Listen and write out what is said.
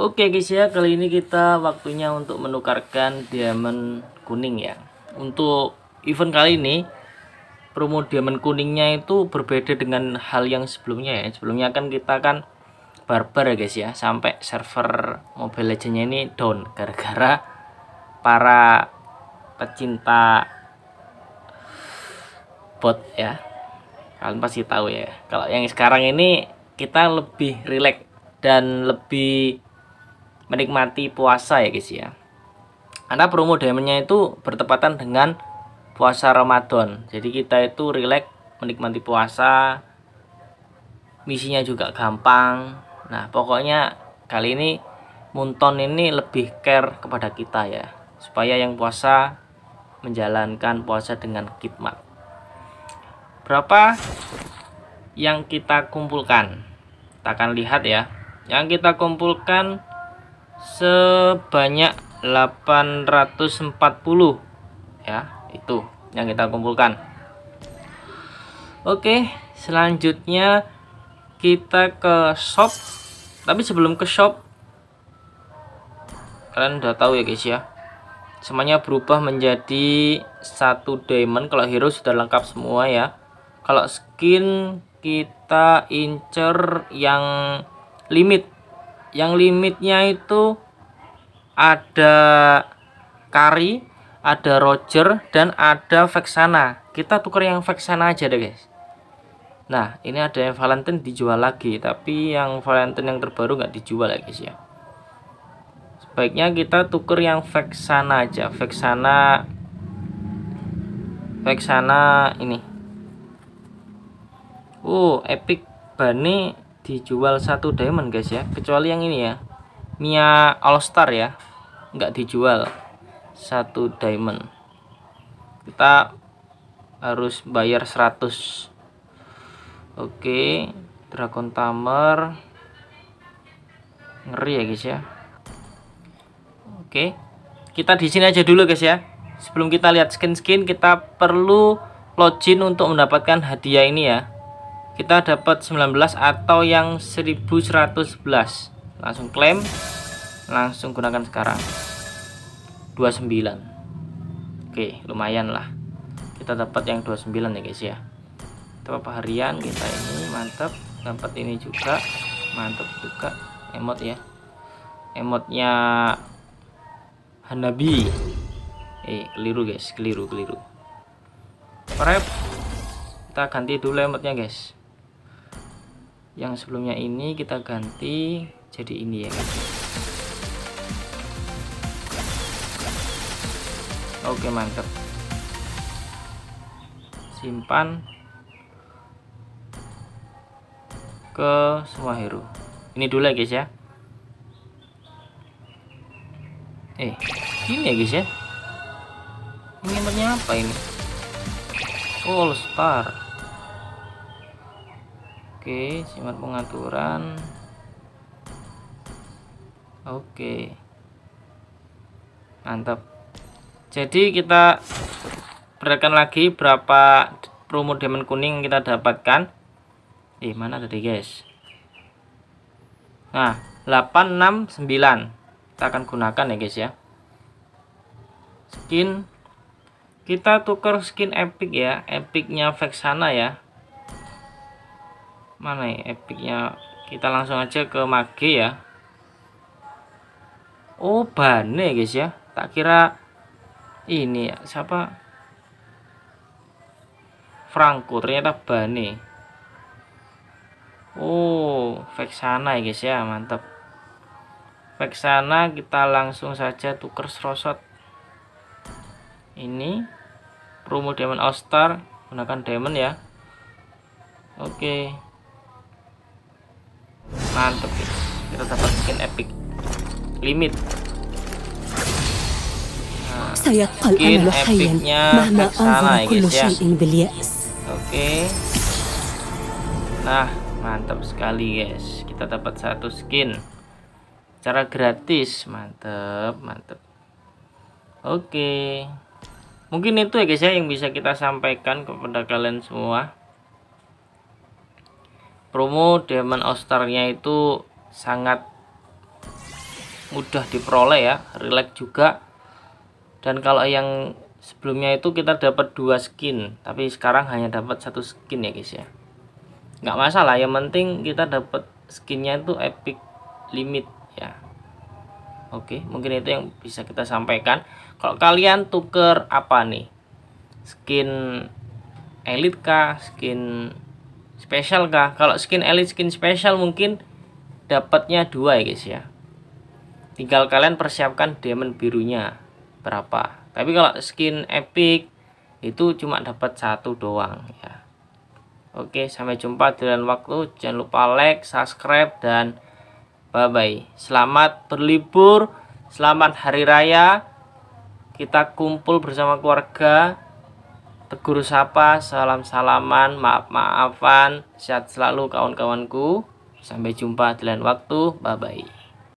Oke guys ya, kali ini kita waktunya untuk menukarkan diamond kuning ya. Untuk event kali ini promo diamond kuningnya itu berbeda dengan hal yang sebelumnya ya. Sebelumnya kan kita kan barbar ya guys ya, sampai server Mobile legends ini down gara-gara para pecinta bot ya. Kalian pasti tahu ya. Kalau yang sekarang ini kita lebih rileks dan lebih menikmati puasa ya guys ya karena promo diamondnya itu bertepatan dengan puasa Ramadan jadi kita itu rileks menikmati puasa misinya juga gampang nah pokoknya kali ini Munton ini lebih care kepada kita ya supaya yang puasa menjalankan puasa dengan khidmat berapa yang kita kumpulkan kita akan lihat ya yang kita kumpulkan sebanyak 840 ya itu yang kita kumpulkan oke selanjutnya kita ke shop tapi sebelum ke shop kalian udah tahu ya guys ya semuanya berubah menjadi satu diamond kalau hero sudah lengkap semua ya kalau skin kita incer yang limit yang limitnya itu ada Kari, ada Roger, dan ada Vexana. Kita tuker yang Vexana aja deh guys. Nah, ini ada yang Valentine dijual lagi, tapi yang Valentine yang terbaru nggak dijual ya guys ya. Sebaiknya kita tuker yang Vexana aja. Vexana Vexana ini. Uh, Epic Bani dijual satu diamond guys ya kecuali yang ini ya Mia All Star ya nggak dijual satu diamond kita harus bayar 100 oke Dragon Tamer ngeri ya guys ya oke kita di sini aja dulu guys ya sebelum kita lihat skin-skin kita perlu login untuk mendapatkan hadiah ini ya kita dapat 19 atau yang 1111 langsung klaim langsung gunakan sekarang 29 oke lumayan lah kita dapat yang 29 ya guys ya itu apa harian kita ini mantap dapat ini juga mantap juga emot ya emotnya Hanabi eh keliru guys keliru keliru prep kita ganti dulu emotnya guys yang sebelumnya ini kita ganti jadi ini ya kan? oke mantap simpan ke semua hero ini dulu ya guys ya eh ini ya guys ya ini apa ini all star oke simak pengaturan oke mantap jadi kita berikan lagi berapa promo diamond kuning kita dapatkan eh mana tadi guys nah 869 kita akan gunakan ya guys ya skin kita tukar skin epic ya epicnya Vexana ya mana ya epicnya kita langsung aja ke mage ya oh bane guys ya tak kira ini ya siapa Franco ternyata bane oh Vexana ya guys ya mantap Vexana kita langsung saja tuker serosot ini promo diamond all star gunakan diamond ya oke okay mantep ya. kita dapat skin epic limit nah, saya سيبقى epicnya kan sana ya guys ya Oke. Nah, mantap sekali guys. Kita dapat satu skin. Cara gratis, mantep mantep Oke. Mungkin itu ya guys ya yang bisa kita sampaikan kepada kalian semua promo diamond Osternya itu sangat mudah diperoleh ya relax juga dan kalau yang sebelumnya itu kita dapat dua skin tapi sekarang hanya dapat satu skin ya guys ya nggak masalah yang penting kita dapat skinnya itu epic limit ya Oke mungkin itu yang bisa kita sampaikan kalau kalian tuker apa nih skin elit kah skin spesial kah kalau skin elite skin spesial mungkin dapatnya dua ya guys ya tinggal kalian persiapkan diamond birunya berapa tapi kalau skin epic itu cuma dapat satu doang ya oke sampai jumpa di lain waktu jangan lupa like subscribe dan bye bye selamat berlibur selamat hari raya kita kumpul bersama keluarga tegur sapa, salam-salaman, maaf-maafan. Sehat selalu kawan-kawanku. Sampai jumpa di lain waktu. Bye-bye.